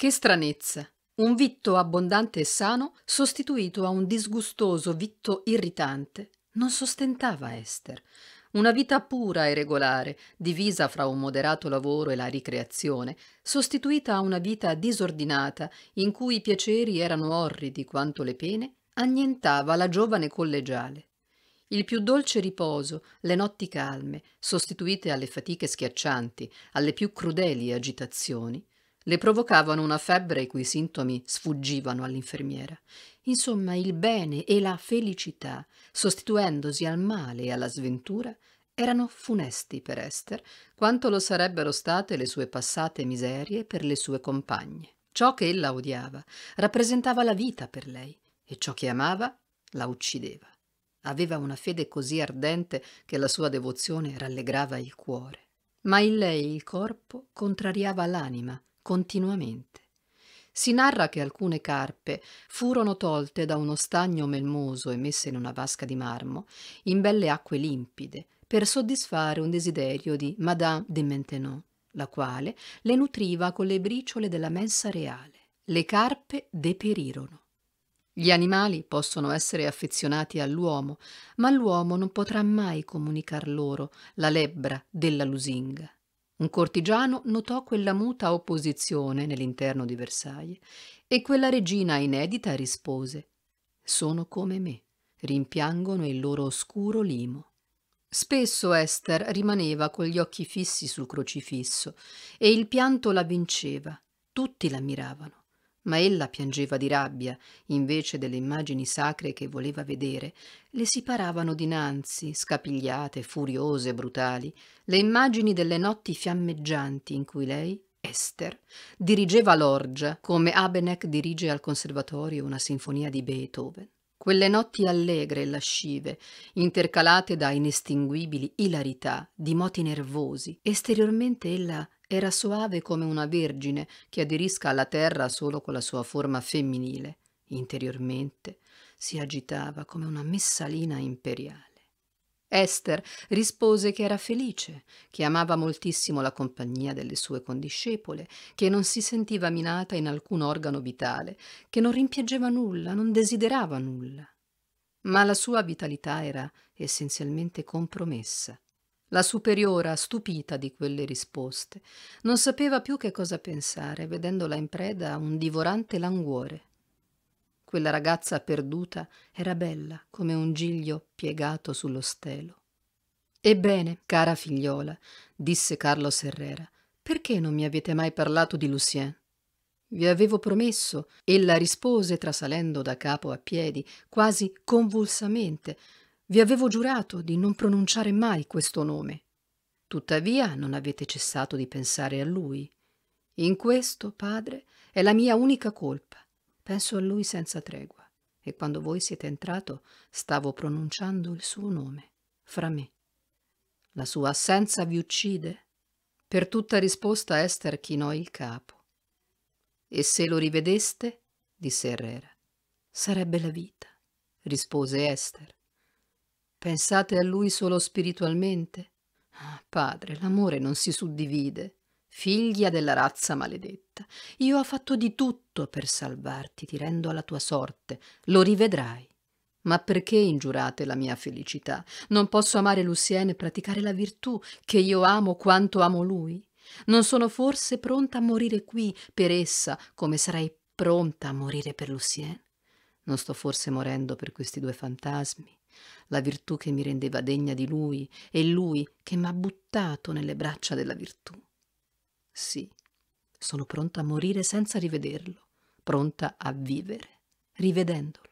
Che stranezza! Un vitto abbondante e sano, sostituito a un disgustoso vitto irritante, non sostentava Esther. Una vita pura e regolare, divisa fra un moderato lavoro e la ricreazione, sostituita a una vita disordinata, in cui i piaceri erano orridi quanto le pene, annientava la giovane collegiale. Il più dolce riposo, le notti calme, sostituite alle fatiche schiaccianti, alle più crudeli agitazioni, le provocavano una febbre i cui sintomi sfuggivano all'infermiera. Insomma, il bene e la felicità, sostituendosi al male e alla sventura, erano funesti per Esther, quanto lo sarebbero state le sue passate miserie per le sue compagne. Ciò che ella odiava rappresentava la vita per lei e ciò che amava la uccideva. Aveva una fede così ardente che la sua devozione rallegrava il cuore. Ma in lei il corpo contrariava l'anima continuamente. Si narra che alcune carpe furono tolte da uno stagno melmoso e messe in una vasca di marmo, in belle acque limpide, per soddisfare un desiderio di Madame de Maintenon, la quale le nutriva con le briciole della mensa reale. Le carpe deperirono. Gli animali possono essere affezionati all'uomo, ma l'uomo non potrà mai comunicar loro la lebbra della lusinga. Un cortigiano notò quella muta opposizione nell'interno di Versailles e quella regina inedita rispose Sono come me, rimpiangono il loro oscuro limo. Spesso Esther rimaneva con gli occhi fissi sul crocifisso e il pianto la vinceva. Tutti l'ammiravano ma ella piangeva di rabbia, invece delle immagini sacre che voleva vedere, le si paravano dinanzi, scapigliate, furiose, brutali, le immagini delle notti fiammeggianti in cui lei, Esther, dirigeva l'orgia come Abenek dirige al conservatorio una sinfonia di Beethoven. Quelle notti allegre e lascive, intercalate da inestinguibili ilarità, di moti nervosi, esteriormente ella era soave come una vergine che aderisca alla terra solo con la sua forma femminile. Interiormente si agitava come una messalina imperiale. Esther rispose che era felice, che amava moltissimo la compagnia delle sue condiscepole, che non si sentiva minata in alcun organo vitale, che non rimpiangeva nulla, non desiderava nulla. Ma la sua vitalità era essenzialmente compromessa. La superiora, stupita di quelle risposte, non sapeva più che cosa pensare, vedendola in preda a un divorante languore. Quella ragazza perduta era bella come un giglio piegato sullo stelo. Ebbene, cara figliola, disse Carlo Serrera, perché non mi avete mai parlato di Lucien? Vi avevo promesso, ella rispose trasalendo da capo a piedi, quasi convulsamente, vi avevo giurato di non pronunciare mai questo nome. Tuttavia non avete cessato di pensare a lui. In questo, padre, è la mia unica colpa. Penso a lui senza tregua. E quando voi siete entrato stavo pronunciando il suo nome, fra me. La sua assenza vi uccide? Per tutta risposta Esther chinò il capo. E se lo rivedeste? disse Herrera. Sarebbe la vita, rispose Esther. Pensate a lui solo spiritualmente? Ah, padre, l'amore non si suddivide. Figlia della razza maledetta, io ho fatto di tutto per salvarti, tirando alla tua sorte. Lo rivedrai. Ma perché ingiurate la mia felicità? Non posso amare Lucien e praticare la virtù che io amo quanto amo lui? Non sono forse pronta a morire qui per essa come sarai pronta a morire per Lucien? Non sto forse morendo per questi due fantasmi? La virtù che mi rendeva degna di lui e lui che m'ha buttato nelle braccia della virtù. Sì, sono pronta a morire senza rivederlo, pronta a vivere, rivedendolo.